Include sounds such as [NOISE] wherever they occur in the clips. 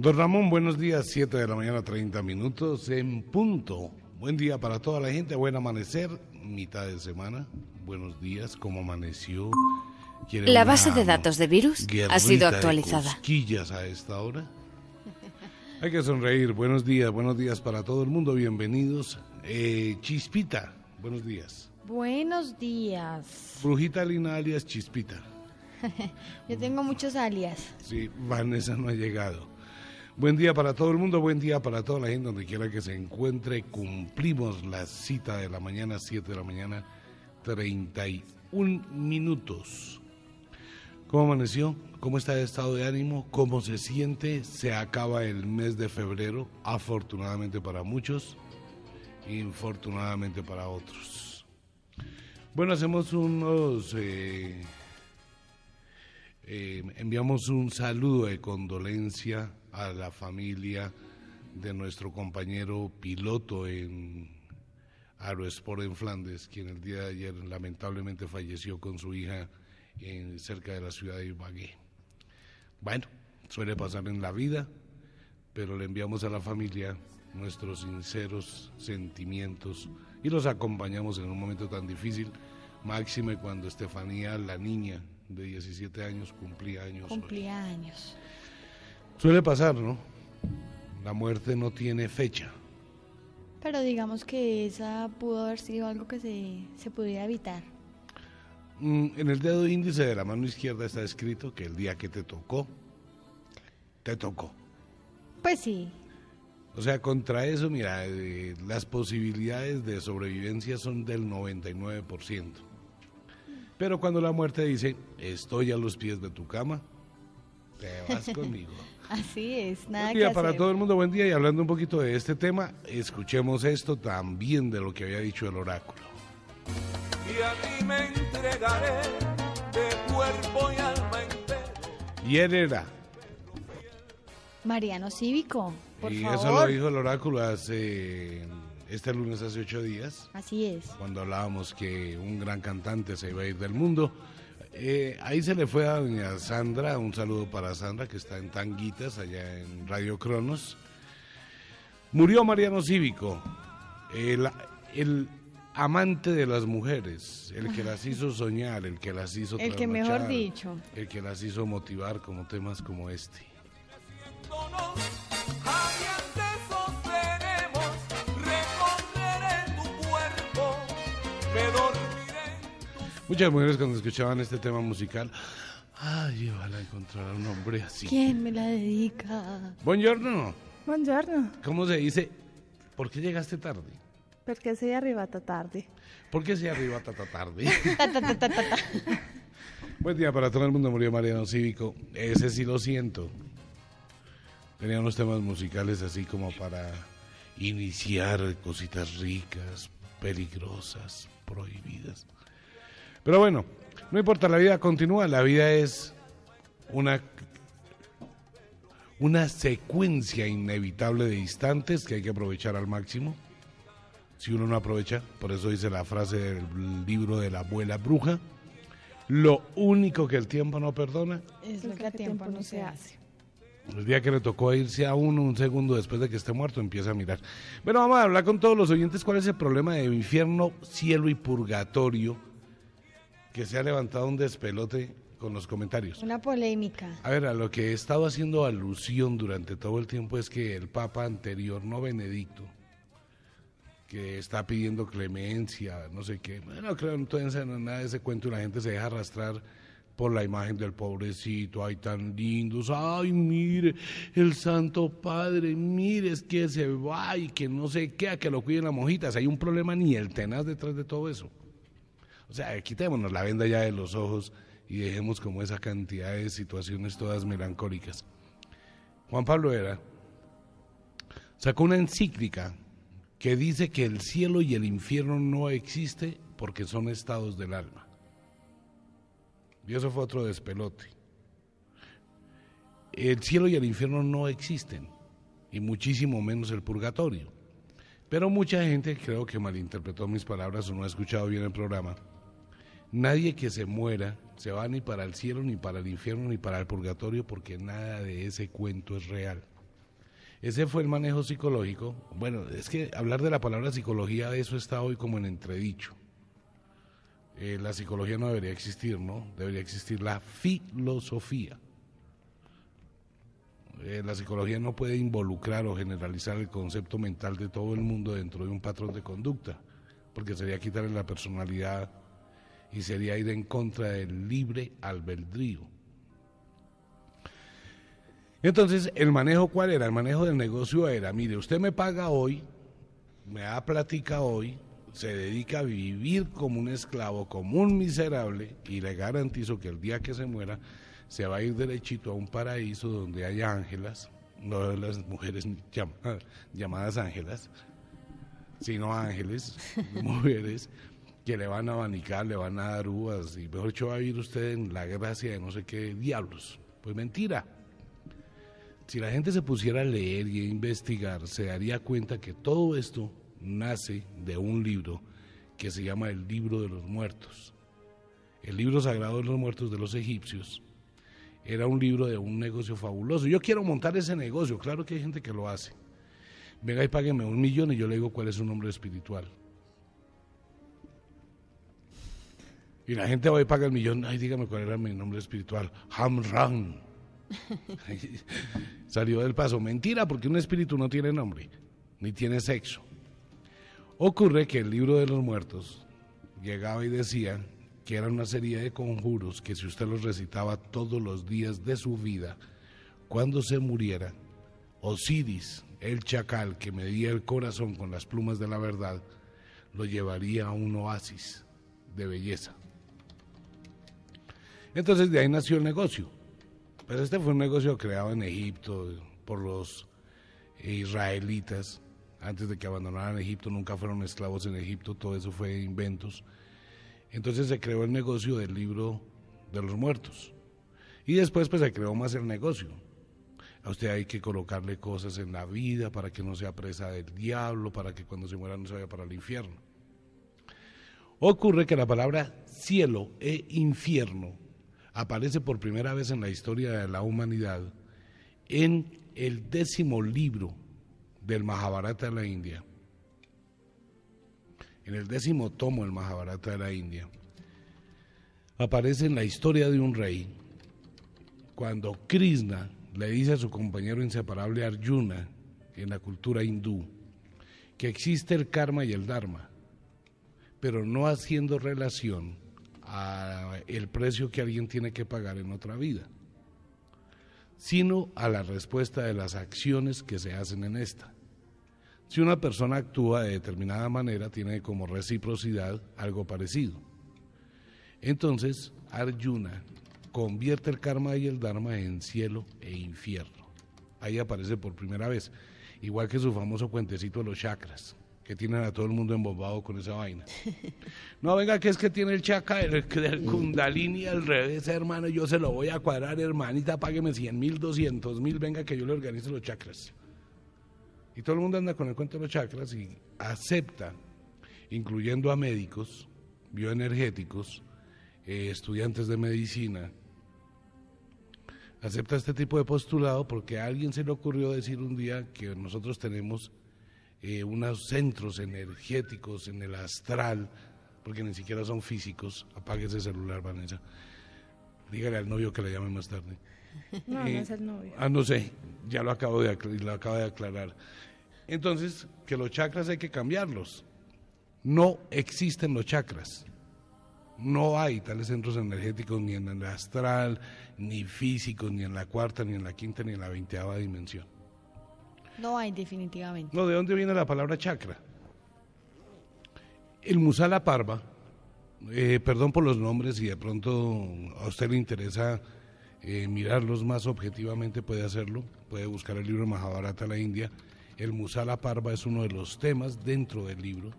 Don Ramón, buenos días, 7 de la mañana, 30 minutos en punto. Buen día para toda la gente, buen amanecer, mitad de semana. Buenos días, ¿cómo amaneció? La base de datos de virus ha sido actualizada. a esta hora. [LAUGHS] Hay que sonreír. Buenos días, buenos días para todo el mundo. Bienvenidos. Eh, Chispita, buenos días. Buenos días. Brujita Lina alias Chispita. [LAUGHS] Yo tengo muchos alias. Sí, Vanessa no ha llegado. Buen día para todo el mundo, buen día para toda la gente donde quiera que se encuentre. Cumplimos la cita de la mañana, 7 de la mañana, 31 minutos. ¿Cómo amaneció? ¿Cómo está el estado de ánimo? ¿Cómo se siente? Se acaba el mes de febrero, afortunadamente para muchos, infortunadamente para otros. Bueno, hacemos unos... Eh, eh, enviamos un saludo de condolencia a la familia de nuestro compañero piloto en Aerosport en Flandes, quien el día de ayer lamentablemente falleció con su hija en, cerca de la ciudad de Ibagué. Bueno, suele pasar en la vida, pero le enviamos a la familia nuestros sinceros sentimientos y los acompañamos en un momento tan difícil, máxime cuando Estefanía, la niña de 17 años, cumplía años. Cumplía años. Suele pasar, ¿no? La muerte no tiene fecha. Pero digamos que esa pudo haber sido algo que se, pudiera evitar. Mm, en el dedo índice de la mano izquierda está escrito que el día que te tocó, te tocó. Pues sí. O sea, contra eso, mira, eh, las posibilidades de sobrevivencia son del 99%. Pero cuando la muerte dice, estoy a los pies de tu cama, te vas [LAUGHS] conmigo. Así es, nada Buen día para todo el mundo, buen día. Y hablando un poquito de este tema, escuchemos esto también de lo que había dicho el oráculo. Y a ti me entregaré de cuerpo y alma Y él era. Mariano Cívico, por y eso lo dijo el oráculo hace este lunes hace ocho días. Así es. Cuando hablábamos que un gran cantante se iba a ir del mundo eh, ahí se le fue a doña Sandra, un saludo para Sandra que está en Tanguitas, allá en Radio Cronos. Murió Mariano Cívico, el, el amante de las mujeres, el que las hizo [LAUGHS] soñar, el que las hizo... El que mejor dicho. El que las hizo motivar como temas como este. Muchas mujeres cuando escuchaban este tema musical, ay, a encontrar a un hombre así. ¿Quién me la dedica? Buongiorno. Buongiorno. ¿Cómo se dice? ¿Por qué llegaste tarde? Porque soy arribata tarde. ¿Por qué soy arribata tarde? [LAUGHS] Buen día para todo el mundo, murió Mariano Cívico. Ese sí lo siento. Tenía unos temas musicales así como para iniciar cositas ricas, peligrosas, prohibidas. Pero bueno, no importa, la vida continúa, la vida es una, una secuencia inevitable de instantes que hay que aprovechar al máximo. Si uno no aprovecha, por eso dice la frase del libro de la abuela bruja, lo único que el tiempo no perdona es lo que el tiempo no se hace. El día que le tocó irse a uno un segundo después de que esté muerto, empieza a mirar. Bueno, vamos a hablar con todos los oyentes cuál es el problema de infierno, cielo y purgatorio que se ha levantado un despelote con los comentarios. Una polémica. A ver, a lo que he estado haciendo alusión durante todo el tiempo es que el Papa anterior, no Benedicto, que está pidiendo clemencia, no sé qué. Bueno, creo entonces no, nada de ese cuento y la gente se deja arrastrar por la imagen del pobrecito, ay tan lindos, ay mire, el Santo Padre, mire, es que se va y que no sé qué, a que lo cuiden las mojitas. Hay un problema ni el tenaz detrás de todo eso. O sea, quitémonos la venda ya de los ojos y dejemos como esa cantidad de situaciones todas melancólicas. Juan Pablo Era sacó una encíclica que dice que el cielo y el infierno no existe porque son estados del alma. Y eso fue otro despelote. El cielo y el infierno no existen, y muchísimo menos el purgatorio. Pero mucha gente creo que malinterpretó mis palabras o no ha escuchado bien el programa Nadie que se muera se va ni para el cielo, ni para el infierno, ni para el purgatorio, porque nada de ese cuento es real. Ese fue el manejo psicológico. Bueno, es que hablar de la palabra psicología, eso está hoy como en entredicho. Eh, la psicología no debería existir, ¿no? Debería existir la filosofía. Eh, la psicología no puede involucrar o generalizar el concepto mental de todo el mundo dentro de un patrón de conducta, porque sería quitarle la personalidad y sería ir en contra del libre albedrío. Entonces, ¿el manejo cuál era? El manejo del negocio era, mire, usted me paga hoy, me da plática hoy, se dedica a vivir como un esclavo, como un miserable, y le garantizo que el día que se muera, se va a ir derechito a un paraíso donde hay ángelas, no las mujeres [LAUGHS] llamadas ángelas, sino ángeles, [LAUGHS] mujeres, que le van a abanicar, le van a dar uvas y mejor dicho va a vivir usted en la gracia de no sé qué diablos. Pues mentira. Si la gente se pusiera a leer y a investigar, se daría cuenta que todo esto nace de un libro que se llama el libro de los muertos. El libro sagrado de los muertos de los egipcios era un libro de un negocio fabuloso. Yo quiero montar ese negocio, claro que hay gente que lo hace. Venga y págueme un millón y yo le digo cuál es su nombre espiritual. Y la gente va y paga el millón. Ay, dígame cuál era mi nombre espiritual. Hamran. [LAUGHS] Salió del paso. Mentira, porque un espíritu no tiene nombre, ni tiene sexo. Ocurre que el libro de los muertos llegaba y decía que era una serie de conjuros que si usted los recitaba todos los días de su vida, cuando se muriera, Osiris, el chacal que medía el corazón con las plumas de la verdad, lo llevaría a un oasis de belleza. Entonces de ahí nació el negocio. Pero este fue un negocio creado en Egipto por los israelitas. Antes de que abandonaran Egipto, nunca fueron esclavos en Egipto, todo eso fue inventos. Entonces se creó el negocio del libro de los muertos. Y después pues se creó más el negocio. A usted hay que colocarle cosas en la vida para que no sea presa del diablo, para que cuando se muera no se vaya para el infierno. Ocurre que la palabra cielo e infierno aparece por primera vez en la historia de la humanidad en el décimo libro del Mahabharata de la India. En el décimo tomo del Mahabharata de la India aparece en la historia de un rey cuando Krishna le dice a su compañero inseparable Arjuna en la cultura hindú que existe el karma y el dharma, pero no haciendo relación a el precio que alguien tiene que pagar en otra vida, sino a la respuesta de las acciones que se hacen en esta. Si una persona actúa de determinada manera, tiene como reciprocidad algo parecido. Entonces, Arjuna convierte el karma y el dharma en cielo e infierno. Ahí aparece por primera vez, igual que su famoso cuentecito de los chakras que tienen a todo el mundo embobado con esa vaina. [LAUGHS] No, venga, que es que tiene el chakra el, kundalini al revés, hermano, yo se lo voy a cuadrar, hermanita, págueme 100 mil, 200 mil, venga que yo le organice los chakras. Y todo el mundo anda con el cuento de los chakras y acepta, incluyendo a médicos, bioenergéticos, eh, estudiantes de medicina, acepta este tipo de postulado porque a alguien se le ocurrió decir un día que nosotros tenemos eh, unos centros energéticos en el astral, porque ni siquiera son físicos. Apague ese celular, Vanessa. Dígale al novio que le llame más tarde. No, no eh, es el novio. Ah, no sé, ya lo acabo, de lo acabo de aclarar. Entonces, que los chakras hay que cambiarlos. No existen los chakras. No hay tales centros energéticos ni en el astral, ni físicos, ni en la cuarta, ni en la quinta, ni en la veinteava dimensión. No hay definitivamente. No, ¿de dónde viene la palabra chakra? El Musala Parva, eh, perdón por los nombres, si de pronto a usted le interesa eh, mirarlos más objetivamente, puede hacerlo, puede buscar el libro Mahabharata la India. El Musala Parva es uno de los temas dentro del libro.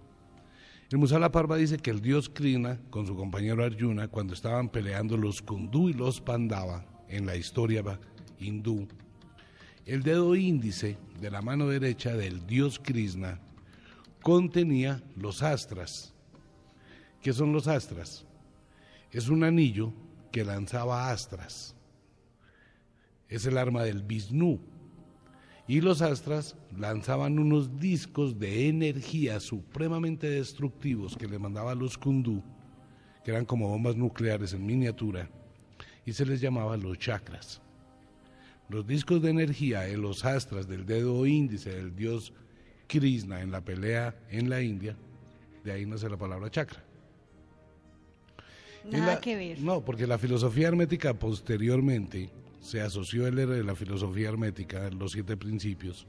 El Musala Parva dice que el dios Krishna, con su compañero Arjuna, cuando estaban peleando los Kundu y los Pandava en la historia hindú, el dedo índice de la mano derecha del dios Krishna contenía los astras. ¿Qué son los astras? Es un anillo que lanzaba astras. Es el arma del Vishnu. Y los astras lanzaban unos discos de energía supremamente destructivos que le mandaba a los kundú, que eran como bombas nucleares en miniatura, y se les llamaba los chakras. Los discos de energía en los astras del dedo índice del dios Krishna en la pelea en la India, de ahí nace la palabra chakra. Nada que ver. No, porque la filosofía hermética posteriormente se asoció el era de la filosofía hermética, los siete principios,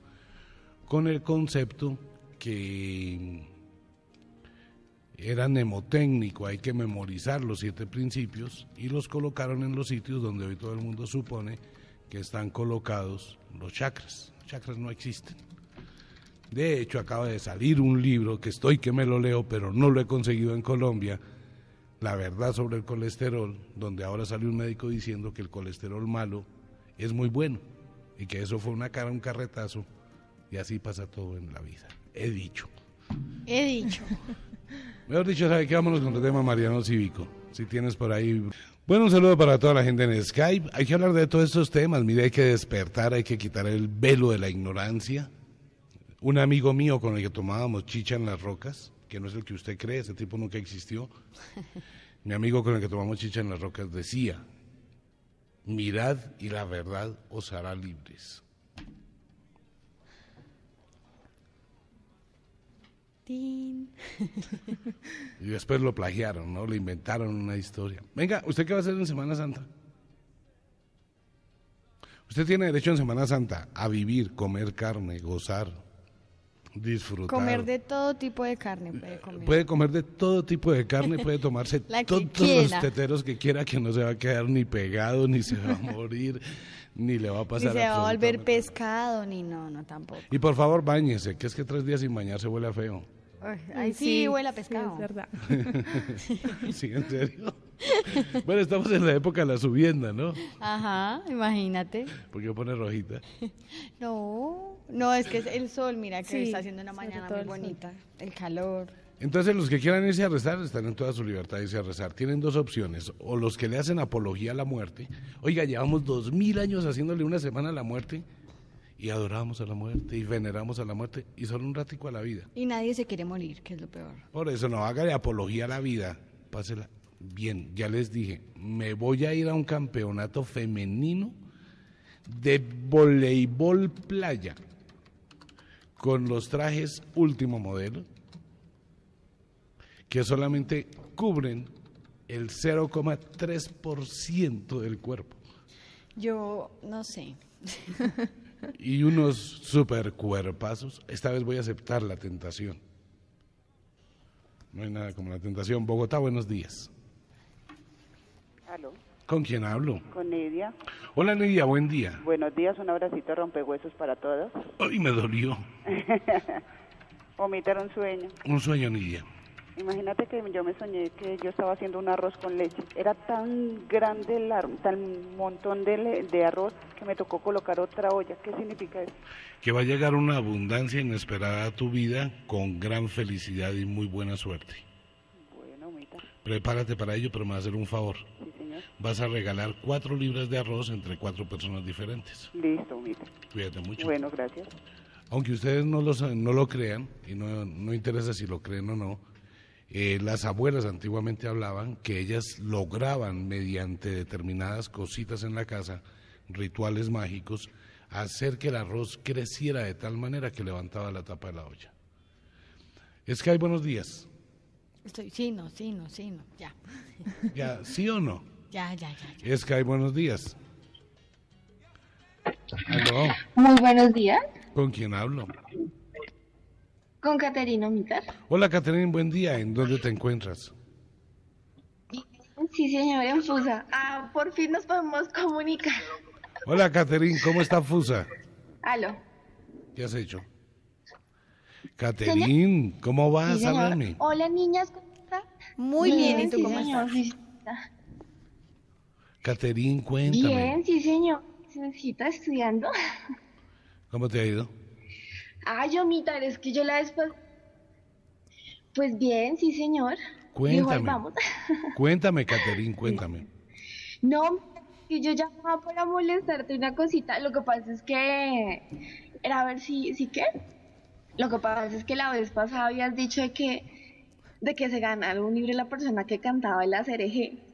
con el concepto que era mnemotécnico, hay que memorizar los siete principios, y los colocaron en los sitios donde hoy todo el mundo supone que están colocados los chakras. Los chakras no existen. De hecho, acaba de salir un libro que estoy que me lo leo, pero no lo he conseguido en Colombia, La verdad sobre el colesterol, donde ahora sale un médico diciendo que el colesterol malo es muy bueno y que eso fue una cara, un carretazo, y así pasa todo en la vida. He dicho. He dicho. Mejor dicho, sabes qué? Vámonos con el tema Mariano Cívico. Si tienes por ahí bueno, un saludo para toda la gente en Skype. Hay que hablar de todos estos temas. Mire, hay que despertar, hay que quitar el velo de la ignorancia. Un amigo mío con el que tomábamos chicha en las rocas, que no es el que usted cree, ese tipo nunca existió. [LAUGHS] Mi amigo con el que tomamos chicha en las rocas decía, mirad y la verdad os hará libres. Y después lo plagiaron, ¿no? Le inventaron una historia. Venga, ¿usted qué va a hacer en Semana Santa? Usted tiene derecho en Semana Santa a vivir, comer carne, gozar, disfrutar. Comer de todo tipo de carne puede eh, comer. de todo tipo de carne, puede tomarse [LAUGHS] todos los teteros que quiera, que no se va a quedar ni pegado, ni se va a morir, [LAUGHS] ni le va a pasar. Ni se va a volver pescado, ni no, no tampoco. Y por favor, bañese, que es que tres días sin bañar se huele a feo. Mm, sí, huele a pescado. es verdad. [LAUGHS] sí, en serio. Bueno, estamos en la época de la subienda, ¿no? Ajá, imagínate. ¿Por qué pone rojita? [LAUGHS] No, no, es que es el sol, mira que está haciendo una mañana muy bonita, el, el calor. Entonces los que quieran irse a rezar están en toda su libertad de irse a rezar. Tienen dos opciones, o los que le hacen apología a la muerte. Oiga, llevamos dos mil años haciéndole una semana a la muerte y adoramos a la muerte y veneramos a la muerte y solo un ratico a la vida. Y nadie se quiere morir, que es lo peor. Por eso no haga de apología a la vida, pásela bien. Ya les dije, me voy a ir a un campeonato femenino de voleibol playa con los trajes último modelo que solamente cubren el 0,3% del cuerpo. Yo no sé. [LAUGHS] y unos super cuerpazos, esta vez voy a aceptar la tentación. No hay nada como la tentación. Bogotá, buenos días. ¿Con quién hablo? Con Nidia. Hola Nidia, buen día. Buenos días, un abracito rompehuesos para todos. Ay, me dolió. [LAUGHS] Vomitar un sueño. Un sueño, Nidia. Imagínate que yo me soñé que yo estaba haciendo un arroz con leche. Era tan grande el tan montón de, de arroz que me tocó colocar otra olla. ¿Qué significa eso? Que va a llegar una abundancia inesperada a tu vida con gran felicidad y muy buena suerte. Bueno, Prepárate para ello, pero me va a hacer un favor. Sí, señor. Vas a regalar cuatro libras de arroz entre cuatro personas diferentes. Listo, mita. Cuídate mucho. Bueno, gracias. Aunque ustedes no, no lo crean, y no, no interesa si lo creen o no, eh, las abuelas antiguamente hablaban que ellas lograban mediante determinadas cositas en la casa, rituales mágicos, hacer que el arroz creciera de tal manera que levantaba la tapa de la olla. Es que hay buenos días. Sí, no, sí, no, sí, no, ya. [LAUGHS] Ya, ¿sí o no? Ya, ya, ya. Es que hay buenos días. ¿Aló? Muy buenos días. ¿Con quién hablo? Con Caterina Mitar. Hola Caterina, buen día. ¿En dónde te encuentras? Sí, señor, en Fusa. Ah, por fin nos podemos comunicar. Hola Caterina, ¿cómo está Fusa? Aló. ¿Qué has hecho? Caterina, ¿cómo vas? Hola niñas, ¿cómo estás? Muy bien, ¿y tú cómo estás? Caterín, cuéntame. Bien, sí, señor. ¿Se necesita estudiando? ¿Cómo te ha ido? Ay, Omita, es que yo la después. Pues bien, sí, señor. Cuéntame. [LAUGHS] Cuéntame, Caterín, cuéntame. No, yo llamaba para molestarte una cosita. Lo que pasa es que. Era a ver si. ¿Sí qué? Lo que pasa es que la vez pasada habías dicho de que. de que se ganara un libro la persona que cantaba el ACRG.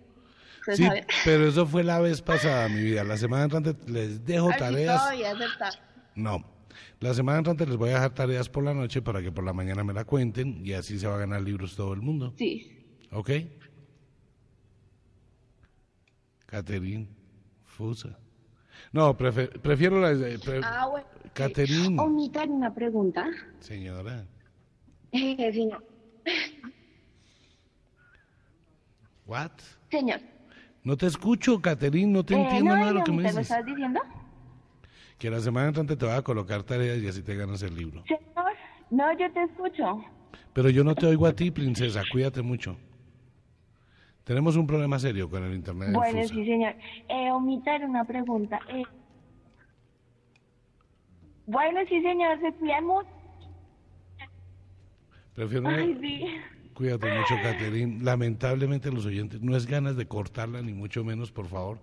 Sí, pero eso fue la vez pasada, mi vida. La semana entrante les dejo tareas. Todavía No. La semana antes les voy a dejar tareas por la noche para que por la mañana me la cuenten y así se va a ganar libros todo el mundo. Sí. ¿Ok? Caterín Fusa. No, prefiero la... Pre ah, bueno. Caterín. Oh, una pregunta. Señora. Eh, no. What? Señor. No te escucho, Caterín, no te eh, entiendo nada de lo que me dices. estás diciendo? que la semana entrante te va a colocar tareas y así te ganas el libro. Señor, no, yo te escucho. Pero yo no te oigo a ti, princesa, cuídate mucho. Tenemos un problema serio con el internet. Bueno, sí, señor. Eh, omitar una pregunta. Eh, bueno, sí, señor, se cuidan Prefiero... Ay, sí. Cuídate mucho, Caterín. Lamentablemente los oyentes, no es ganas de cortarla, ni mucho menos, por favor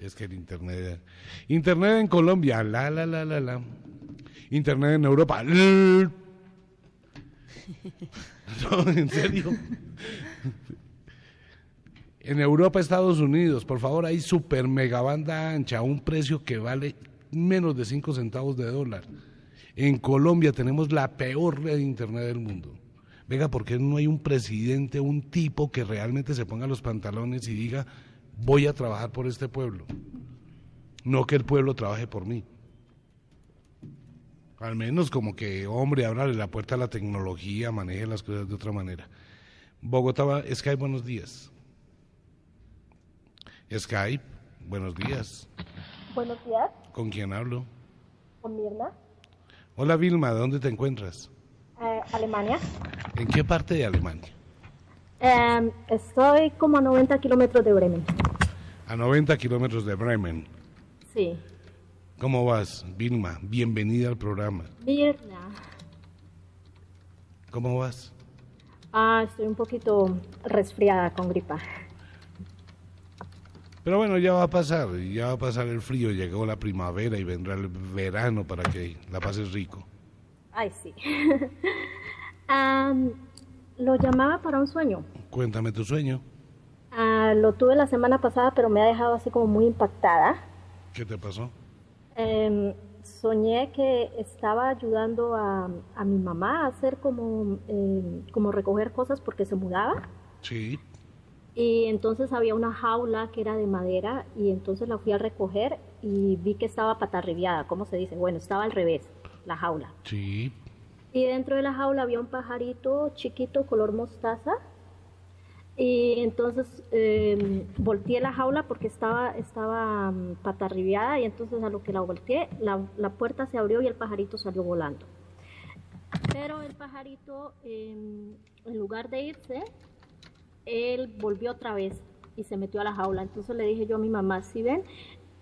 es que el Internet. Internet en Colombia, la, la, la, la, la. Internet en Europa, [LAUGHS] en serio. En Europa, Estados Unidos, por favor, hay super mega banda ancha a un precio que vale menos de 5 centavos de dólar. En Colombia tenemos la peor red de Internet del mundo. Venga, porque no hay un presidente, un tipo que realmente se ponga los pantalones y diga, voy a trabajar por este pueblo, no que el pueblo trabaje por mí. Al menos como que, hombre, ábrale la puerta a la tecnología, maneje las cosas de otra manera. Bogotá, Skype, buenos días. Skype, buenos días. Buenos días. ¿Con quién hablo? Con Vilma. Hola Vilma, ¿dónde te encuentras? Eh, Alemania. ¿En qué parte de Alemania? Em, estoy como a 90 kilómetros de Bremen. A 90 kilómetros de Bremen. Sí. ¿Cómo vas, Vilma? Bienvenida al programa. Vilma. ¿Cómo vas? Ah, estoy un poquito resfriada con gripa. Pero bueno, ya va a pasar, ya va a pasar el frío, llegó la primavera y vendrá el verano para que la pases rico. Ay, sí. [LAUGHS] Em, lo llamaba para un sueño. Cuéntame tu sueño. Ah, lo tuve la semana pasada, pero me ha dejado así como muy impactada. ¿Qué te pasó? Em, soñé que estaba ayudando a, a, mi mamá a hacer como, em, como recoger cosas porque se mudaba. Sí. Y entonces había una jaula que era de madera y entonces la fui a recoger y vi que estaba patarribiada, ¿cómo se dice? Bueno, estaba al revés, la jaula. Sí. Y dentro de la jaula había un pajarito chiquito color mostaza. Y entonces em, volteé la jaula porque estaba, estaba mm, pata y entonces a lo que la volteé, la, puerta se abrió y el pajarito salió volando. Pero el pajarito, em, en lugar de irse, él volvió otra vez y se metió a la jaula. Entonces le dije yo a mi mamá, si ven,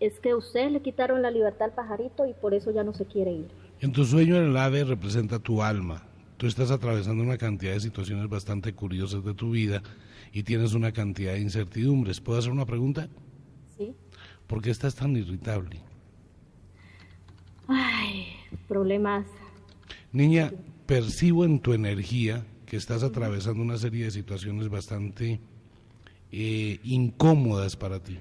es que ustedes le quitaron la libertad al pajarito y por eso ya no se quiere ir. En tu sueño el ave representa tu alma. Tú estás atravesando una cantidad de situaciones bastante curiosas de tu vida y tienes una cantidad de incertidumbres. ¿Puedo hacer una pregunta? Sí. ¿Por qué estás tan irritable? Ay, problemas. Niña, percibo en tu energía que estás atravesando una serie de situaciones bastante eh, incómodas para ti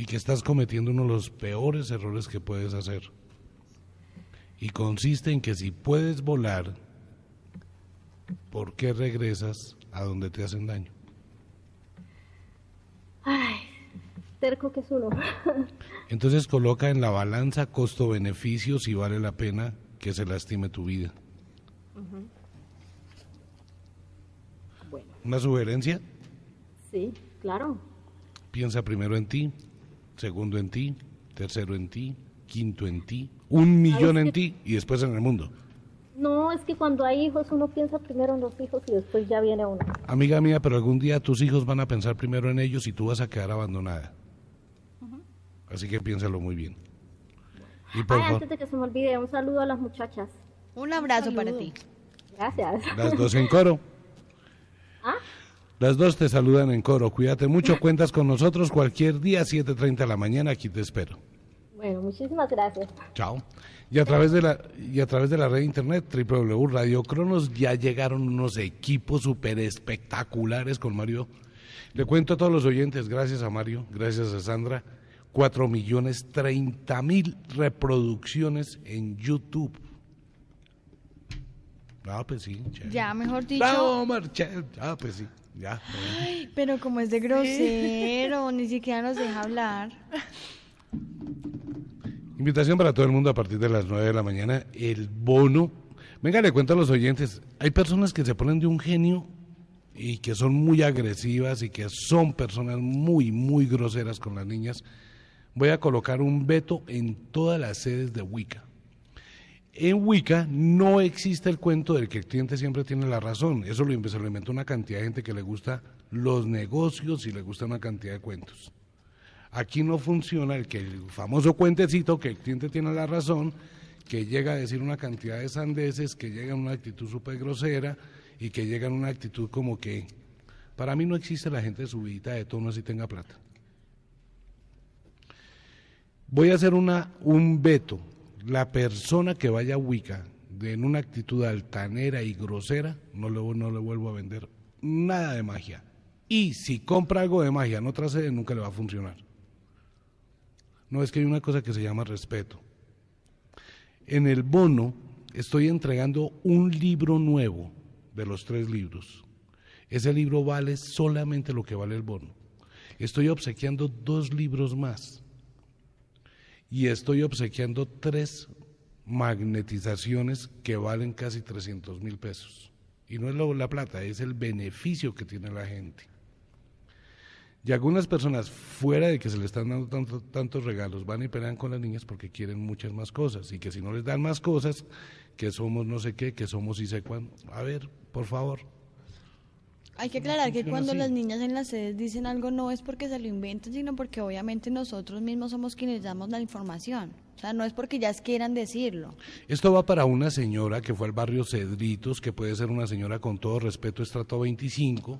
y que estás cometiendo uno de los peores errores que puedes hacer. Y consiste en que si puedes volar, ¿por qué regresas a donde te hacen daño? Ay, terco que es [LAUGHS] Entonces coloca en la balanza costo-beneficio si vale la pena que se lastime tu vida. ¿Una sugerencia? Sí, claro. Piensa primero en ti, segundo en ti, tercero en ti, quinto en ti, un millón en ti y después en el mundo. No, es que cuando hay hijos uno piensa primero en los hijos y después ya viene uno. Amiga mía, pero algún día tus hijos van a pensar primero en ellos y tú vas a quedar abandonada. Así que piénsalo muy bien. Y antes de que se me olvide, un saludo a las muchachas. Un abrazo para ti. Gracias. Las dos en coro. [LAUGHS] ¿Ah? Las dos te saludan en coro. Cuídate mucho, cuentas con nosotros cualquier día, 7.30 de la mañana, aquí te espero. Bueno, muchísimas gracias. Chao. Y a través de la, y a través de la red internet www.radiocronos, Radio Cronos ya llegaron unos equipos súper espectaculares con Mario. Le cuento a todos los oyentes, gracias a Mario, gracias a Sandra, 4 millones 30 mil reproducciones en YouTube. Ah, pues sí. Ya, mejor dicho. Ah, pues sí. Ay, pero como es de grosero, ni siquiera nos deja hablar. Invitación para todo el mundo a partir de las 9 de la mañana. El bono. Venga, le cuento a los oyentes. Hay personas que se ponen de un genio y que son muy agresivas y que son personas muy, muy groseras con las niñas. Voy a colocar un veto en todas las sedes de Wicca. En Wicca no existe el cuento del que el cliente siempre tiene la razón. Eso lo, inventó una cantidad de gente que le gusta los negocios y le gusta una cantidad de cuentos. Aquí no funciona el que el famoso cuentecito que el cliente tiene la razón, que llega a decir una cantidad de sandeces, que llega en una actitud súper grosera y que llega en una actitud como que para mí no existe la gente subidita de tono así tenga plata. Voy a hacer una, un veto la persona que vaya a Wicca en una actitud altanera y grosera, no le, no le vuelvo a vender nada de magia. Y si compra algo de magia no otra nunca le va a funcionar. No es que hay una cosa que se llama respeto. En el bono estoy entregando un libro nuevo de los tres libros. Ese libro vale solamente lo que vale el bono. Estoy obsequiando dos libros más y estoy obsequiando tres magnetizaciones que valen casi 300 mil pesos. Y no es la plata, es el beneficio que tiene la gente. Y algunas personas, fuera de que se le están dando tantos regalos, van y pelean con las niñas porque quieren muchas más cosas. Y que si no les dan más cosas, que somos no sé qué, que somos y sé cuándo. A ver, por favor, hay que aclarar que cuando las niñas en las sedes dicen algo no es porque se lo inventan, sino porque obviamente nosotros mismos somos quienes damos la información. O sea, no es porque ellas quieran decirlo. Esto va para una señora que fue al barrio Cedritos, que puede ser una señora con todo respeto, estrato 25,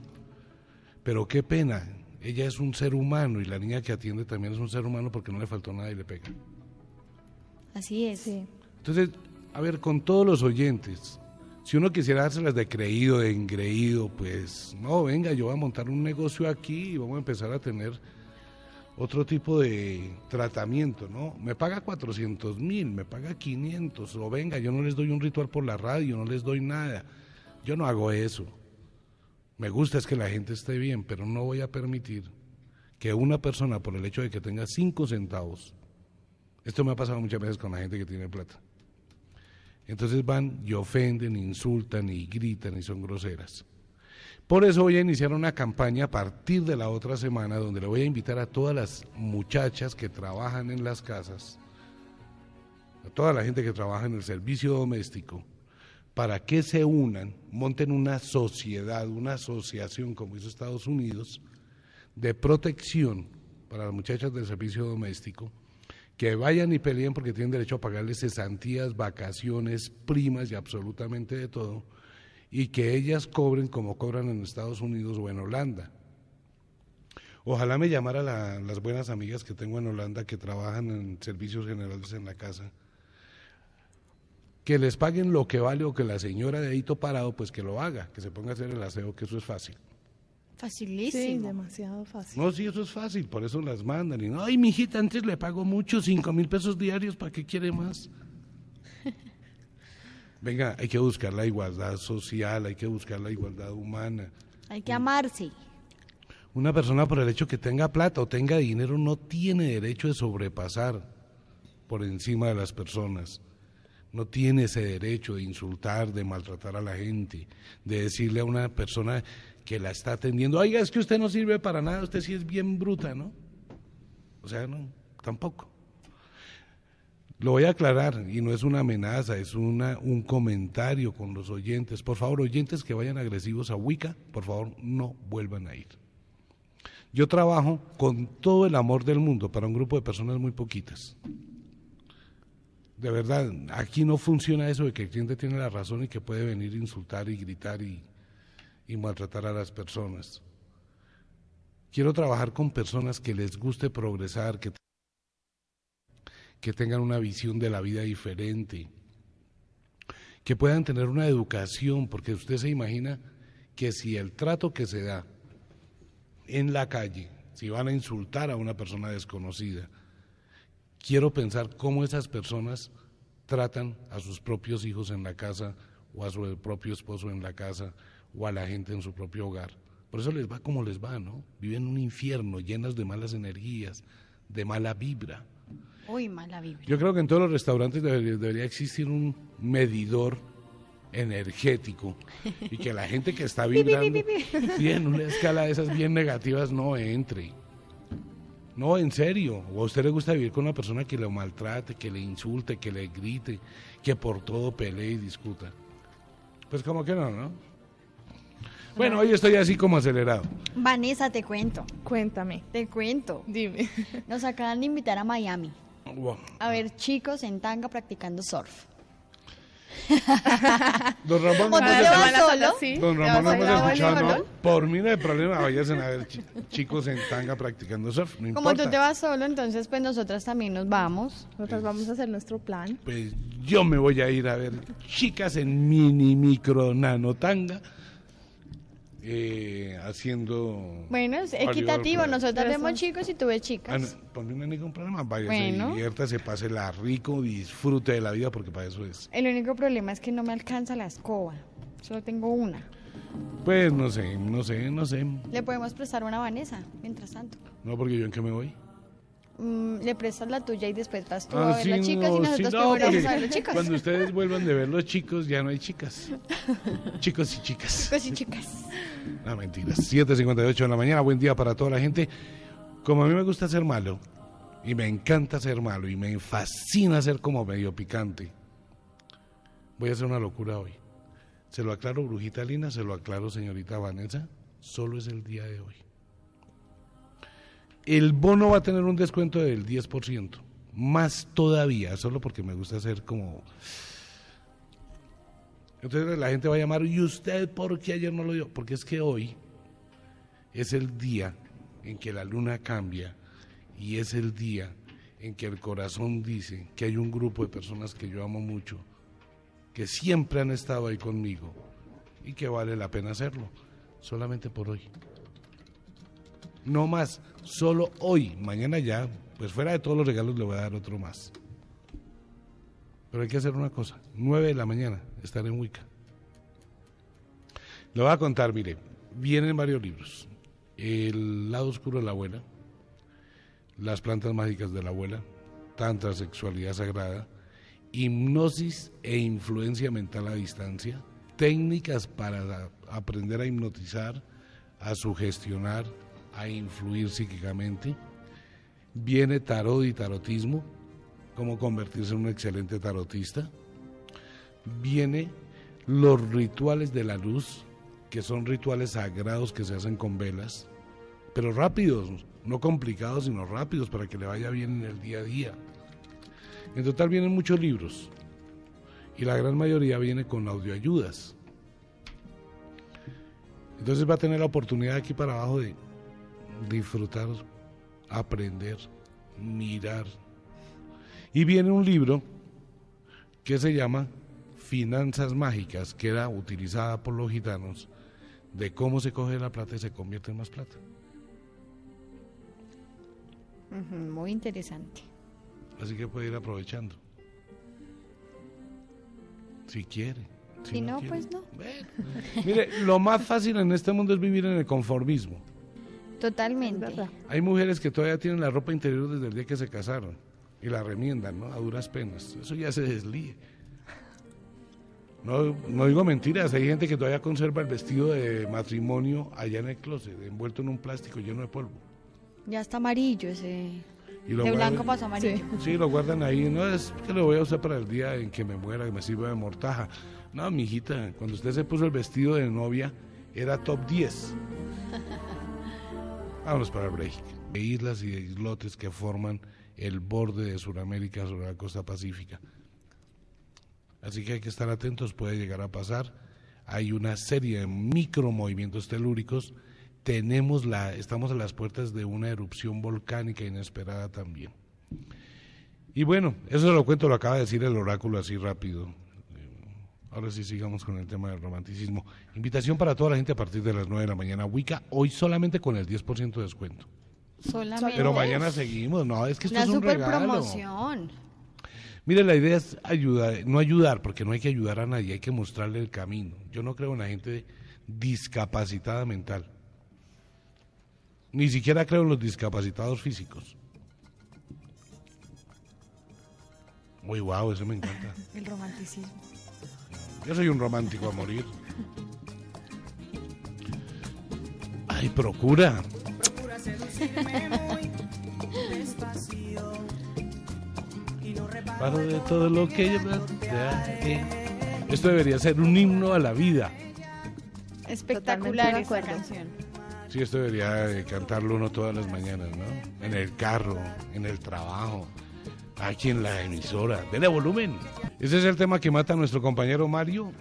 pero qué pena, ella es un ser humano y la niña que atiende también es un ser humano porque no le faltó nada y le pega. Así es. Entonces, a ver, con todos los oyentes, si uno quisiera dárselas de creído, de engreído, pues no, venga, yo voy a montar un negocio aquí y vamos a empezar a tener otro tipo de tratamiento, ¿no? Me paga 400 mil, me paga 500, o venga, yo no les doy un ritual por la radio, no les doy nada. Yo no hago eso. Me gusta es que la gente esté bien, pero no voy a permitir que una persona, por el hecho de que tenga 5 centavos, esto me ha pasado muchas veces con la gente que tiene plata, entonces van y ofenden, insultan y gritan y son groseras. Por eso voy a iniciar una campaña a partir de la otra semana donde le voy a invitar a todas las muchachas que trabajan en las casas, a toda la gente que trabaja en el servicio doméstico, para que se unan, monten una sociedad, una asociación como hizo Estados Unidos, de protección para las muchachas del servicio doméstico, que vayan y peleen porque tienen derecho a pagarles cesantías, vacaciones, primas y absolutamente de todo, y que ellas cobren como cobran en Estados Unidos o en Holanda. Ojalá me llamara las buenas amigas que tengo en Holanda que trabajan en servicios generales en la casa, que les paguen lo que vale o que la señora de Hito Parado pues que lo haga, que se ponga a hacer el aseo, que eso es fácil. Facilísimo. demasiado fácil. No, sí, eso es fácil, por eso las mandan. Y no, ay, mijita, antes le pago mucho, cinco mil pesos diarios, ¿para qué quiere más? [LAUGHS] Venga, hay que buscar la igualdad social, hay que buscar la igualdad humana. Hay que amarse. Una persona por el hecho que tenga plata o tenga dinero no tiene derecho de sobrepasar por encima de las personas. No tiene ese derecho de insultar, de maltratar a la gente, de decirle a una persona que la está atendiendo, oiga, es que usted no sirve para nada, usted sí es bien bruta, ¿no? O sea, no, tampoco. Lo voy a aclarar y no es una amenaza, es una, un comentario con los oyentes. Por favor, oyentes que vayan agresivos a Wicca, por favor, no vuelvan a ir. Yo trabajo con todo el amor del mundo para un grupo de personas muy poquitas. De verdad, aquí no funciona eso de que el cliente tiene la razón y que puede venir a insultar y gritar y y maltratar a las personas. Quiero trabajar con personas que les guste progresar, que, que tengan una visión de la vida diferente, que puedan tener una educación, porque usted se imagina que si el trato que se da en la calle, si van a insultar a una persona desconocida, quiero pensar cómo esas personas tratan a sus propios hijos en la casa o a su propio esposo en la casa o a la gente en su propio hogar. Por eso les va como les va, ¿no? Viven un infierno llenas de malas energías, de mala vibra. Uy, mala vibra. Yo creo que en todos los restaurantes debería, existir un medidor energético y que la gente que está [LAUGHS] vibrando [LAUGHS] en una escala de esas bien negativas no entre. No, en serio. ¿O a usted le gusta vivir con una persona que lo maltrate, que le insulte, que le grite, que por todo pelee y discuta? Pues como que no, ¿no? Bueno, hoy estoy así como acelerado. Vanessa, te cuento. Cuéntame. Te cuento. Dime. Nos acaban de invitar a Miami. A ver, chicos en tanga practicando surf. [LAUGHS] Don Ramón, no tú te vas solo? Don Ramón, no Por mí no hay problema, vayan a ver chicos en tanga practicando surf, no Como tú te vas solo, entonces pues nosotras también nos vamos. Nosotras vamos a hacer nuestro plan. Pues yo me voy a ir a ver chicas en mini, micro, nano tanga eh, haciendo. Bueno, es equitativo. Nosotros tenemos chicos y tú ves chicas. Ah, no, pues mí hay ningún problema. Vaya, se se pase la rico, disfrute de la vida, porque para eso es. El único problema es que no me alcanza la escoba. Solo tengo una. Pues no sé, no sé, no sé. Le podemos prestar una Vanessa, mientras tanto. No, porque yo en qué me voy. Mm, le prestas la tuya y después vas tú ah, a ver las chicas y nosotros no, a ver las chicas. Cuando ustedes [LAUGHS] vuelvan de ver los chicos, ya no hay chicas. chicos y chicas. Chicos y chicas. No, mentira. 7.58 de la mañana, buen día para toda la gente. Como a mí me gusta ser malo, y me encanta ser malo, y me fascina ser como medio picante, voy a hacer una locura hoy. Se lo aclaro, Brujita Lina, se lo aclaro, señorita Vanessa, solo es el día de hoy. El bono va a tener un descuento del 10%, más todavía, solo porque me gusta hacer como... Entonces la gente va a llamar, ¿y usted por qué ayer no lo dio? Porque es que hoy es el día en que la luna cambia y es el día en que el corazón dice que hay un grupo de personas que yo amo mucho, que siempre han estado ahí conmigo y que vale la pena hacerlo, solamente por hoy no más, solo hoy, mañana ya, pues fuera de todos los regalos le voy a dar otro más. Pero hay que hacer una cosa, nueve de la mañana, estar en Wicca. Le voy a contar, mire, vienen varios libros. El lado oscuro de la abuela, las plantas mágicas de la abuela, tantra, sexualidad sagrada, hipnosis e influencia mental a distancia, técnicas para aprender a hipnotizar, a sugestionar, a influir psíquicamente. Viene tarot y tarotismo, cómo convertirse en un excelente tarotista. Viene los rituales de la luz, que son rituales sagrados que se hacen con velas, pero rápidos, no complicados, sino rápidos para que le vaya bien en el día a día. En total vienen muchos libros y la gran mayoría viene con audioayudas. Entonces va a tener la oportunidad aquí para abajo de disfrutar, aprender, mirar. Y viene un libro que se llama Finanzas Mágicas, que era utilizada por los gitanos, de cómo se coge la plata y se convierte en más plata. Muy interesante. Así que puede ir aprovechando. Si quiere. Si, no, pues no. mire, lo más fácil en este mundo es vivir en el conformismo. Totalmente. Hay mujeres que todavía tienen la ropa interior desde el día que se casaron y la remiendan, ¿no? A duras penas. Eso ya se deslíe. No, no digo mentiras, hay gente que todavía conserva el vestido de matrimonio allá en el closet, envuelto en un plástico lleno de polvo. Ya está amarillo ese. de blanco pasa amarillo. Sí. lo guardan ahí. No es que lo voy a usar para el día en que me muera, que me sirva de mortaja. No, hijita cuando usted se puso el vestido de novia, era top 10. Vámonos para Bélgica. de Islas y de islotes que forman el borde de Sudamérica sobre la costa pacífica. Así que hay que estar atentos, puede llegar a pasar. Hay una serie de micromovimientos telúricos. Tenemos la, estamos a las puertas de una erupción volcánica inesperada también. Y bueno, eso se lo cuento, lo acaba de decir el oráculo así rápido. Ahora sí, sigamos con el tema del romanticismo. Invitación para toda la gente a partir de las 9 de la mañana. Wicca, hoy solamente con el 10% de descuento. Pero mañana seguimos, no, es que esto es un super promoción. Mire, la idea es ayudar, no ayudar, porque no hay que ayudar a nadie, hay que mostrarle el camino. Yo no creo en la gente discapacitada mental. Ni siquiera creo en los discapacitados físicos. uy wow, eso me encanta. [LAUGHS] el romanticismo. Yo soy un romántico a morir. Ay, procura. Procura de todo lo que Esto debería ser un himno a la vida. Espectacular esta canción. Sí, esto debería eh, cantarlo uno todas las mañanas, ¿no? En el carro, en el trabajo, aquí en la emisora. Dele volumen. Ese es el tema que mata a nuestro compañero Mario.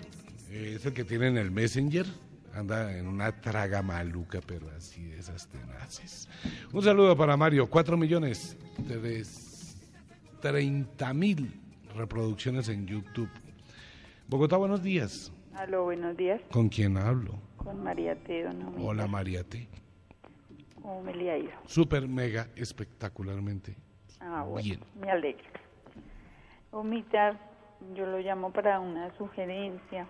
Eh, es el que tiene en el Messenger. Anda en una traga maluca, pero así de esas tenaces. Un saludo para Mario. 4 millones de treinta mil reproducciones en YouTube. Bogotá, buenos días. Aló, buenos días. ¿Con quién hablo? Con María T. Hola, María T. ¿Cómo me le Súper, mega, espectacularmente. Ah, bueno, Bien. me alegra. Omitar, yo lo llamo para una sugerencia.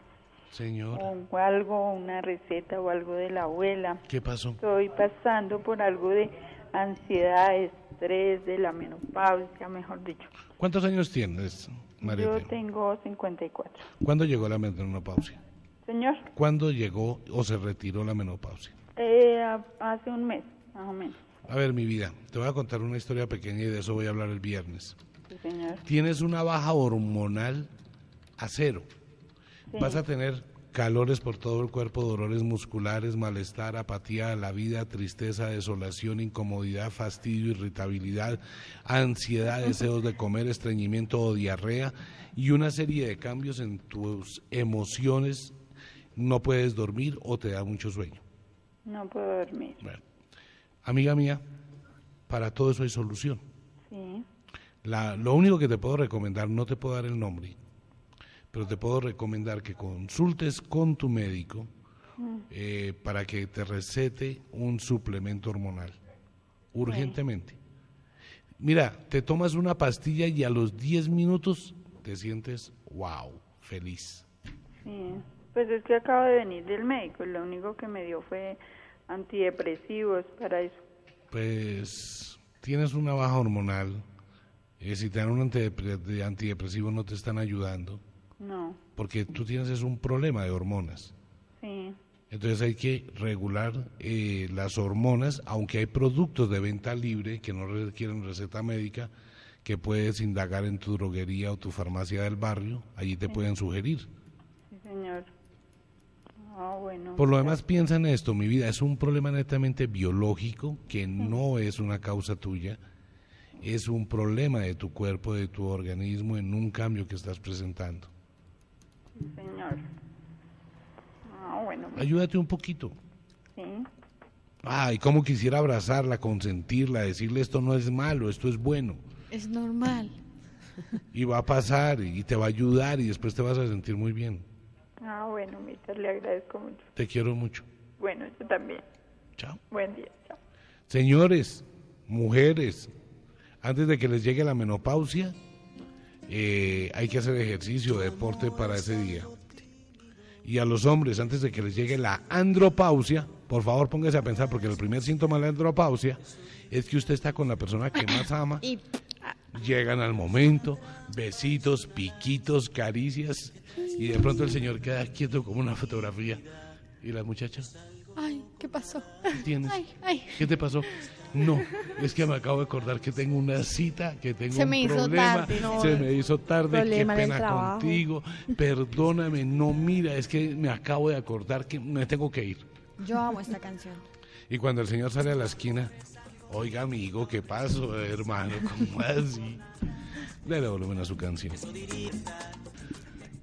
Señor. O algo, una receta o algo de la abuela. ¿Qué pasó? Estoy pasando por algo de ansiedad, estrés, de la menopausia, mejor dicho. ¿Cuántos años tienes, María? Yo tengo 54. ¿Cuándo llegó la menopausia? Señor. ¿Cuándo llegó o se retiró la menopausia? Eh, hace un mes, más o menos. A ver, mi vida, te voy a contar una historia pequeña y de eso voy a hablar el viernes. Tienes una baja hormonal a cero. Vas a tener calores por todo el cuerpo, dolores musculares, malestar, apatía a la vida, tristeza, desolación, incomodidad, fastidio, irritabilidad, ansiedad, deseos de comer, estreñimiento o diarrea y una serie de cambios en tus emociones. No puedes dormir o te da mucho sueño. No puedo dormir. Bueno, Amiga mía, para todo eso hay solución. lo único que te puedo recomendar, no te puedo dar el nombre, pero te puedo recomendar que consultes con tu médico mm. eh, para que te recete un suplemento hormonal, urgentemente. Mira, te tomas una pastilla y a los 10 minutos te sientes, wow, feliz. Sí, pues es que acabo de venir del médico y lo único que me dio fue antidepresivos para eso? Pues tienes una baja hormonal. Eh, si te dan un antidepresivo no te están ayudando. No. Porque tú tienes un problema de hormonas. Sí. Entonces hay que regular eh, las hormonas, aunque hay productos de venta libre que no requieren receta médica, que puedes indagar en tu droguería o tu farmacia del barrio, allí te pueden sugerir. Sí, señor. Ah, Por lo demás, piensa en esto, mi vida, es un problema netamente biológico que no es una causa tuya, es un problema de tu cuerpo, de tu organismo, en un cambio que estás presentando. señor. Ah, Ayúdate un poquito. Sí. Ay, cómo quisiera abrazarla, consentirla, decirle esto no es malo, esto es bueno. Es normal. Y va a pasar y te va a ayudar y después te vas a sentir muy bien. Ah, bueno, Mister, le agradezco mucho. Te quiero mucho. Bueno, yo también. Chao. Buen día, chao. Señores, mujeres, antes de que les llegue la menopausia, eh, hay que hacer ejercicio, deporte para ese día. Y a los hombres, antes de que les llegue la andropausia, por favor póngase a pensar, porque el primer síntoma de la andropausia es que usted está con la persona que más ama. [COUGHS] Ah. Llegan al momento, besitos, piquitos, caricias. Y de pronto el señor queda quieto como una fotografía. ¿Y la muchacha? Ay, ¿qué pasó? ¿Entiendes? Ay, ay. ¿Qué te pasó? No, es que me acabo de acordar que tengo una cita, que tengo se un me hizo tarde, se me hizo tarde, qué pena contigo, perdóname, no mira, es que me acabo de acordar que me tengo que ir. Yo amo esta canción. Y cuando el señor sale a la esquina, oiga amigo, ¿qué pasó, hermano? ¿Cómo así? Le volumen a su canción.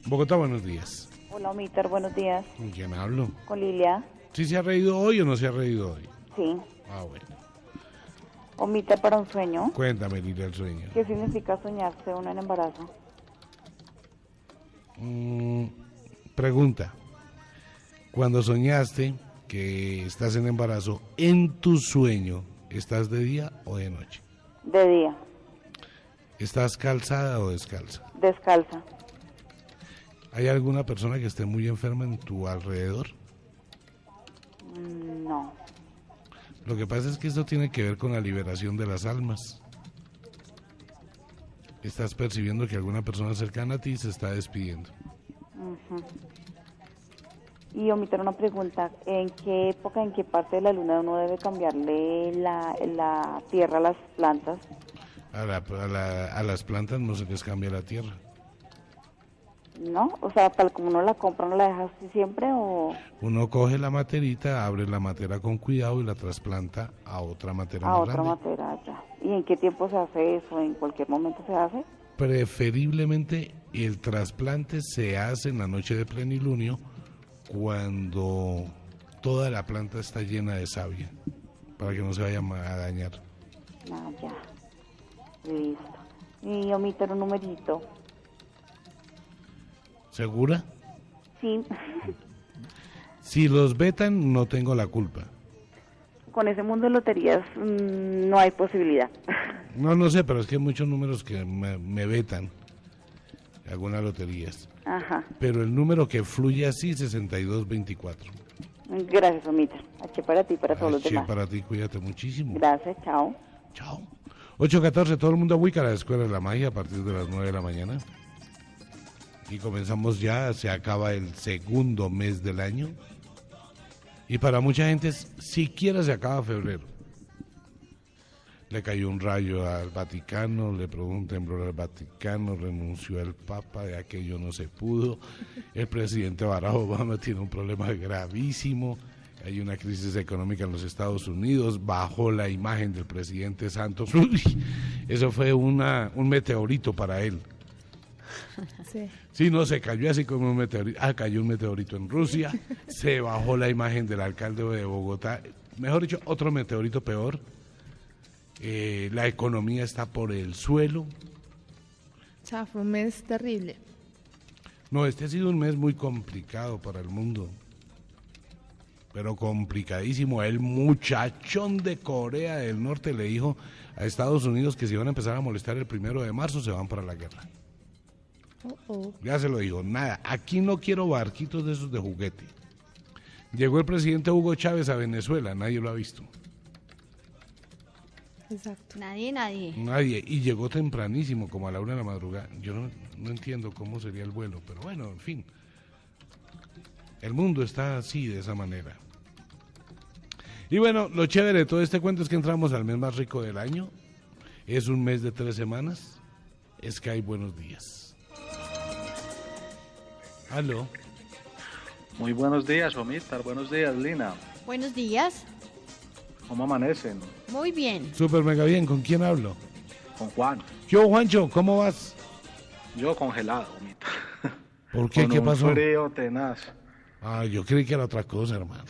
Bogotá, buenos días. Hola, Omiter, buenos días. ¿Con quién hablo? Con Lilia. ¿Sí se ha reído hoy o no se ha reído hoy? Sí. Ah, bueno. Omita para un sueño. Cuéntame, Lilia, el sueño. ¿Qué significa soñarse uno en embarazo? Mm, pregunta. Cuando soñaste que estás en embarazo, ¿en tu sueño estás de día o de noche? De día. ¿Estás calzada o descalza? Descalza. ¿Hay alguna persona que esté muy enferma en tu alrededor? Mm, no. Lo que pasa es que esto tiene que ver con la liberación de las almas. Estás percibiendo que alguna persona cercana a ti se está despidiendo. Y omitir una pregunta, ¿en qué época, en qué parte de la luna uno debe cambiarle la, tierra a las plantas? a las plantas no se les cambia la tierra. ¿no? O sea, tal como uno la compra, ¿no la deja así siempre o...? Uno coge la materita, abre la matera con cuidado y la trasplanta a otra matera A otra matera, ya. ¿Y en qué tiempo se hace eso? ¿En cualquier momento se hace? Preferiblemente el trasplante se hace en la noche de plenilunio cuando toda la planta está llena de savia para que no se vaya a dañar. Ah, ya. Listo. Y omito un numerito. ¿Segura? Sí. Si los vetan, no tengo la culpa. Con ese mundo de loterías mm, no hay posibilidad. No, no sé, pero es que hay muchos números que me, vetan. Algunas loterías. Ajá. Pero el número que fluye así, 6224. Gracias, Omita. H para ti, para todos los demás. H para ti, cuídate muchísimo. Gracias, chao. Chao. 8.14, todo el mundo a Wicca, la Escuela de la Magia, a partir de las 9 de la mañana y comenzamos ya, se acaba el segundo mes del año. Y para mucha gente siquiera se acaba febrero. Le cayó un rayo al Vaticano, le produjo un temblor al Vaticano, renunció el Papa, de aquello no se pudo. El presidente Barack Obama tiene un problema gravísimo. Hay una crisis económica en los Estados Unidos, bajó la imagen del presidente Santos. Eso fue una, un meteorito para él [LAUGHS] Sí. no, se cayó así como un meteorito. Ah, cayó un meteorito en Rusia, se bajó la imagen del alcalde de Bogotá. Mejor dicho, otro meteorito peor. Eh, la economía está por el suelo. O fue un mes terrible. No, este ha sido un mes muy complicado para el mundo. Pero complicadísimo. El muchachón de Corea del Norte le dijo a Estados Unidos que si van a empezar a molestar el primero de marzo, se van para la guerra. Ya se lo digo, nada, aquí no quiero barquitos de esos de juguete. Llegó el presidente Hugo Chávez a Venezuela, nadie lo ha visto. Exacto. Nadie, nadie. Nadie. Y llegó tempranísimo, como a la una de la madrugada. Yo no, no entiendo cómo sería el vuelo, pero bueno, en fin. El mundo está así, de esa manera. Y bueno, lo chévere de todo este cuento es que entramos al mes más rico del año. Es un mes de tres semanas. Es que hay buenos días. Aló. Muy buenos días, Omitar. Buenos días, Lina. Buenos días. ¿Cómo amanecen? Muy bien. Súper mega bien. ¿Con quién hablo? Con Juan. Yo, Juancho, ¿cómo vas? Yo congelado, Omitar. ¿Por qué? Con un frío tenaz. Ah, yo creí que era otra cosa, hermano.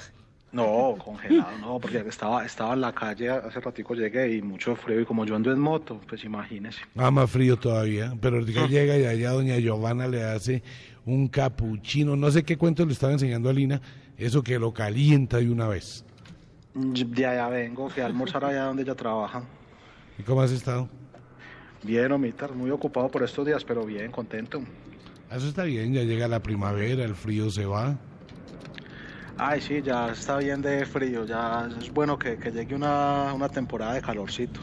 No, congelado, no, porque estaba, estaba en la calle hace ratico llegué y mucho frío y como yo ando en moto, pues imagínese. Ah, más frío todavía, pero día [LAUGHS] llega y allá doña Giovanna le hace un capuchino, no sé qué cuento le estaba enseñando a Lina, eso que lo calienta de una vez. Ya mm, allá vengo, que almorzar allá donde ella trabaja. ¿Y cómo has estado? Bien, omita, muy ocupado por estos días, pero bien, contento. Eso está bien, ya llega la primavera, el frío se va. Ay, sí, ya está bien de frío, ya es bueno que, llegue una, temporada de calorcito.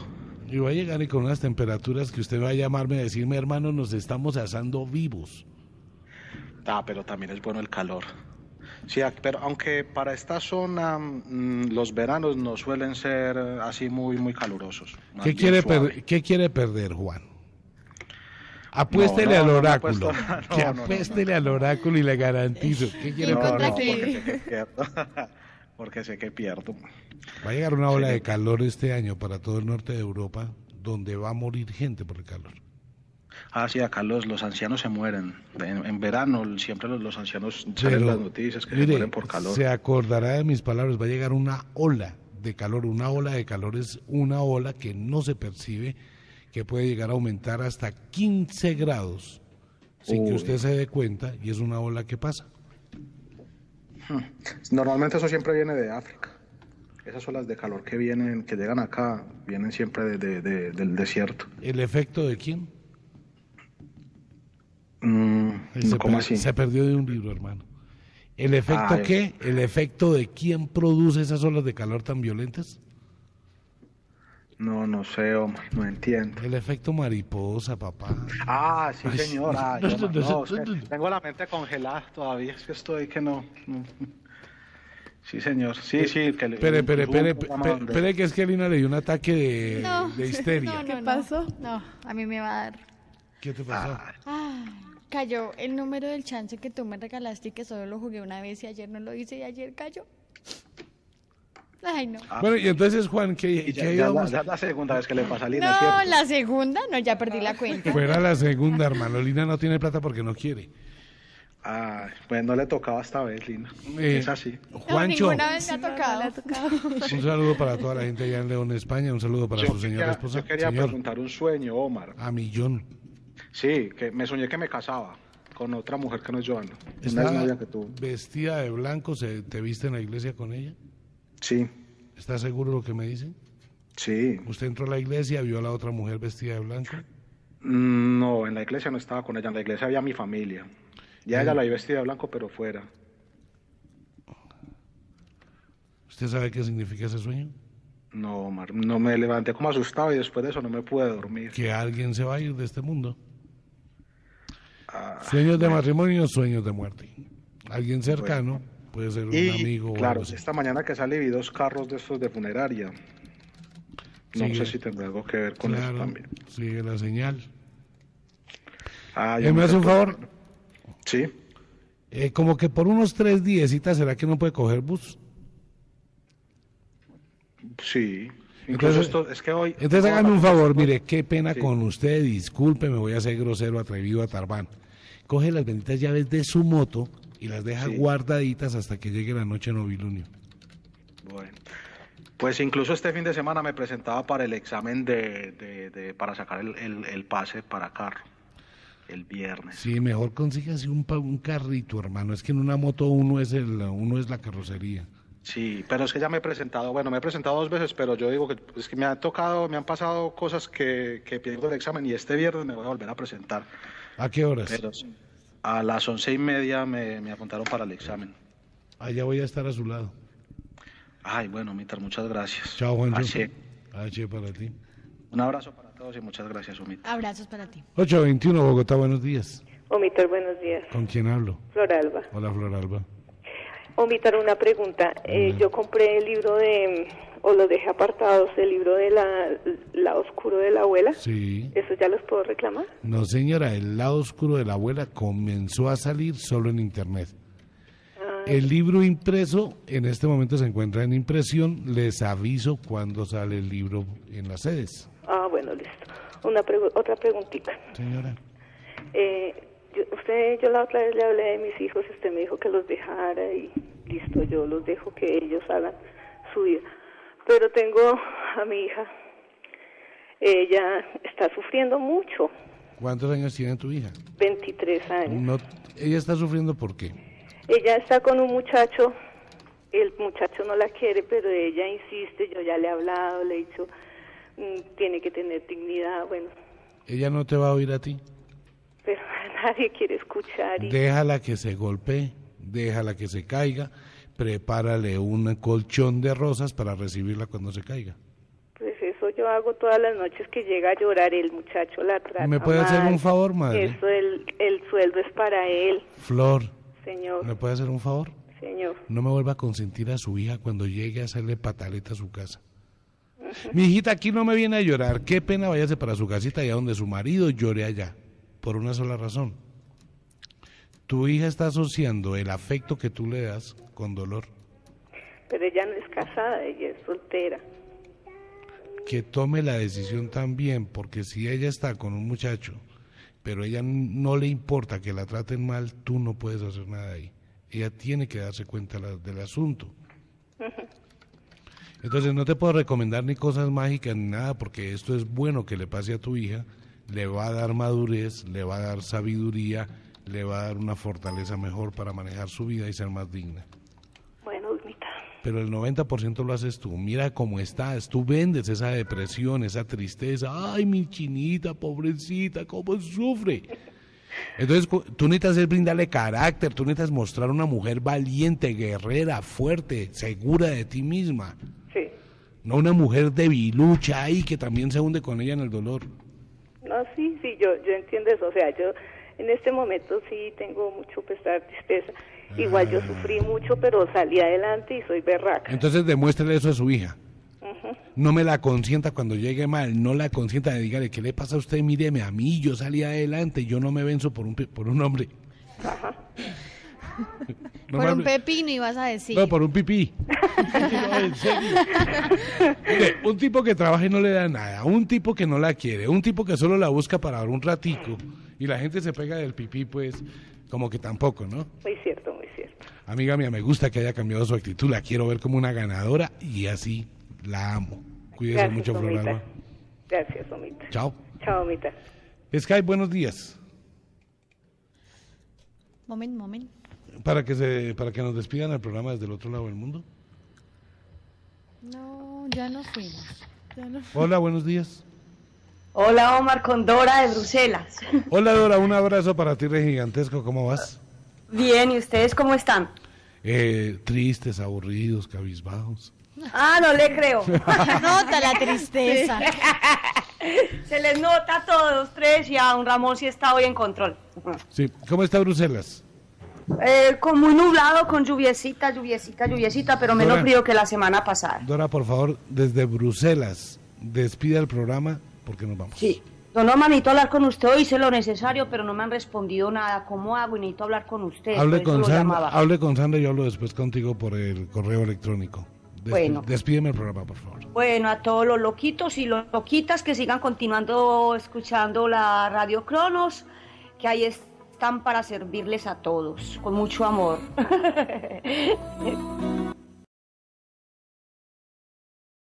Y va a llegar y con unas temperaturas que usted va a llamarme a decirme, hermano, nos estamos asando vivos. Ah, pero también es bueno el calor. Sí, pero aunque para esta zona mm, los veranos no suelen ser así muy, muy calurosos. ¿Qué quiere, ¿Qué quiere perder, Juan? Apuéstele al oráculo. [LAUGHS] que apuéstele al oráculo y le garantizo. ¿Qué quiere Porque sé, que pierdo, [LAUGHS] porque sé que pierdo. Va a llegar una ola de calor este año para todo el norte de Europa, donde va a morir gente por el calor. Ah, sí, acá los ancianos se mueren. En, verano siempre los, ancianos salen las noticias que se mueren por calor. Se acordará de mis palabras, va a llegar una ola de calor. Una ola de calor es una ola que no se percibe, que puede llegar a aumentar hasta 15 grados sin que usted se dé cuenta y es una ola que pasa. Hmm. Normalmente eso siempre viene de África. Esas olas de calor que vienen, que llegan acá, vienen siempre de, del desierto. ¿El efecto de quién? Mm, se, así? se perdió de un libro, hermano. ¿El efecto ah, qué? ¿El efecto de quién produce esas olas de calor tan violentas? No, no sé, hombre. no entiendo. El efecto mariposa, papá. Ah, sí, señor. [LAUGHS] tengo la mente congelada todavía, es que estoy que no. Sí, señor. Sí, sí. Que espere, espere. que es que Lina le dio un ataque de, histeria. ¿Qué pasó? No, a mí me va a dar. ¿Qué te pasó? Ah cayó el número del chance que tú me regalaste y que solo lo jugué una vez y ayer no lo hice y ayer cayó. Ay, no. Ah, bueno, y entonces, Juan, ¿qué, ya, ¿qué ya la, la, segunda vez que le pasa a Lina, No, la segunda, no, ya perdí la cuenta. Fuera la segunda, hermano. Lina no tiene plata porque no quiere. Ah, pues no le tocaba esta vez, Lina. Eh, es así. Juancho. No, ninguna vez me ha tocado. [LAUGHS] Un saludo para toda la gente allá en León, España. Un saludo para yo su señora esposa. Yo quería preguntar un sueño, Omar. A millón. Sí, que me soñé que me casaba con otra mujer que no es Joana. Una que ¿Vestida de blanco? Se, ¿Te viste en la iglesia con ella? Sí. ¿Estás seguro lo que me dicen? Sí. ¿Usted entró a la iglesia y vio a la otra mujer vestida de blanco? Mm, no, en la iglesia no estaba con ella. En la iglesia había mi familia. Ya ella la vi vestida de blanco, pero fuera. ¿Usted sabe qué significa ese sueño? No, Omar, no me levanté como asustado y después de eso no me pude dormir. Que alguien se va a ir de este mundo. Ah, sueños de matrimonio matrimonio, sueños de muerte. Alguien cercano, puede ser un amigo. Claro, esta mañana que sale vi dos carros de estos de funeraria. No sé si tendrá algo que ver con eso también. Sigue la señal. me hace un favor? Sí. Eh, como que por unos tres días, ¿será que no puede coger bus? Sí. entonces, esto, es que hoy. un favor, mire, qué pena con usted, disculpe, me voy a ser grosero, atrevido, atarbán coge las benditas llaves de su moto y las deja guardaditas hasta que llegue la noche novilunio. Bueno, pues incluso este fin de semana me presentaba para el examen de, para sacar el, el, pase para carro. El viernes. Sí, mejor consigas un, un carrito, hermano. Es que en una moto uno es, el, uno es la carrocería. Sí, pero es que ya me he presentado, bueno, me he presentado dos veces, pero yo digo que pues, es que me han tocado, me han pasado cosas que, que pierdo el examen y este viernes me voy a volver a presentar. ¿A qué horas? a las once y media me, apuntaron para el examen. ya voy a estar a su lado. Ay, bueno, Omitar, muchas gracias. Chao, buen H. H para ti. Un abrazo para todos y muchas gracias, Omitar. Abrazos para ti. 821 Bogotá, buenos días. Omitar, buenos días. ¿Con quién hablo? Alba. Hola, Alba. Omitar, una pregunta. Eh, yo compré el libro de o los dejé apartados, el libro de la, la oscuro de la abuela. Sí. ¿Eso ya los puedo reclamar? No, señora, el lado oscuro de la abuela comenzó a salir solo en internet. Ah. El libro impreso en este momento se encuentra en impresión. Les aviso cuando sale el libro en las sedes. Ah, bueno, listo. Una otra preguntita. Señora. Eh, usted, yo la otra vez le hablé de mis hijos y usted me dijo que los dejara y listo, yo los dejo que ellos hagan su vida pero tengo a mi hija. Ella está sufriendo mucho. ¿Cuántos años tiene tu hija? 23 años. ¿Ella está sufriendo por qué? Ella está con un muchacho, el muchacho no la quiere, pero ella insiste, yo ya le he hablado, le he dicho, mm, tiene que tener dignidad, bueno. ¿Ella no te va a oír a ti? Pero [LAUGHS] nadie quiere escuchar. Y... Déjala que se golpee, déjala que se caiga, prepárale un colchón de rosas para recibirla cuando se caiga. Pues eso yo hago todas las noches que llega a llorar el muchacho, la ¿Me puede hacer un favor, madre? Eso, el, sueldo es para él. Flor. Señor. ¿Me puede hacer un favor? Señor. No me vuelva a consentir a su hija cuando llegue a hacerle pataleta a su casa. Mi hijita aquí no me viene a llorar. Qué pena váyase para su casita allá donde su marido llore allá. Por una sola razón tu hija está asociando el afecto que tú le das con dolor. Pero ella no es casada, ella es soltera. Que tome la decisión también, porque si ella está con un muchacho, pero ella no le importa que la traten mal, tú no puedes hacer nada ahí. Ella tiene que darse cuenta del asunto. Entonces no te puedo recomendar ni cosas mágicas ni nada, porque esto es bueno que le pase a tu hija, le va a dar madurez, le va a dar sabiduría, le va a dar una fortaleza mejor para manejar su vida y ser más digna. Bueno, Pero el 90% lo haces tú. Mira cómo estás. Tú vendes esa depresión, esa tristeza. Ay, mi chinita, pobrecita, cómo sufre. Entonces, tú necesitas brindarle carácter, tú necesitas mostrar una mujer valiente, guerrera, fuerte, segura de ti misma. Sí. No una mujer debilucha ahí que también se hunde con ella en el dolor. No, sí, sí, yo, yo entiendo eso. O sea, yo en este momento sí tengo mucho pesar, tristeza. Ah. Igual yo sufrí mucho, pero salí adelante y soy berraca. Entonces demuéstrele eso a su hija. No me la consienta cuando llegue mal, no la consienta de dígale, ¿qué le pasa a usted? Míreme, a mí yo salí adelante, yo no me venzo por un, por un hombre. Ajá. [LAUGHS] Por un pepino ibas a decir. No, por un pipí. [LAUGHS] [LAUGHS] un tipo que trabaja y no le da nada, un tipo que no la quiere, un tipo que solo la busca para dar un ratico y la gente se pega del pipí, pues como que tampoco, ¿no? Muy cierto, muy cierto. Amiga mía, me gusta que haya cambiado su actitud, la quiero ver como una ganadora y así la amo. Cuídese mucho, Flor Gracias, Omita. Chao. Chao, Omita. Sky, buenos días. Moment, moment para que se para que nos despidan al programa desde el otro lado del mundo. No, ya no fuimos. Hola, buenos días. Hola Omar con Dora de Bruselas. Hola Dora, un abrazo para ti, re gigantesco. ¿Cómo vas? Bien, ¿y ustedes cómo están? Eh, tristes, aburridos, cabizbajos. Ah, no le creo. [LAUGHS] nota la tristeza. [LAUGHS] Se les nota a todos tres y a un Ramón si está hoy en control. Sí, ¿cómo está Bruselas? Eh, con muy nublado, con lluviecita, lluviecita, lluviecita, pero menos frío que la semana pasada. Dora, por favor, desde Bruselas, despida el programa porque nos vamos. Sí. Don Omar, necesito hablar con usted. Hoy hice lo necesario, pero no me han respondido nada. ¿Cómo hago? Y necesito hablar con usted. Hable, con Sandra, hable con Sandra y yo hablo después contigo por el correo electrónico. bueno. Despídeme el programa, por favor. Bueno, a todos los loquitos y los loquitas que sigan continuando escuchando la Radio Cronos, que ahí está para servirles a todos, con mucho amor. [LAUGHS]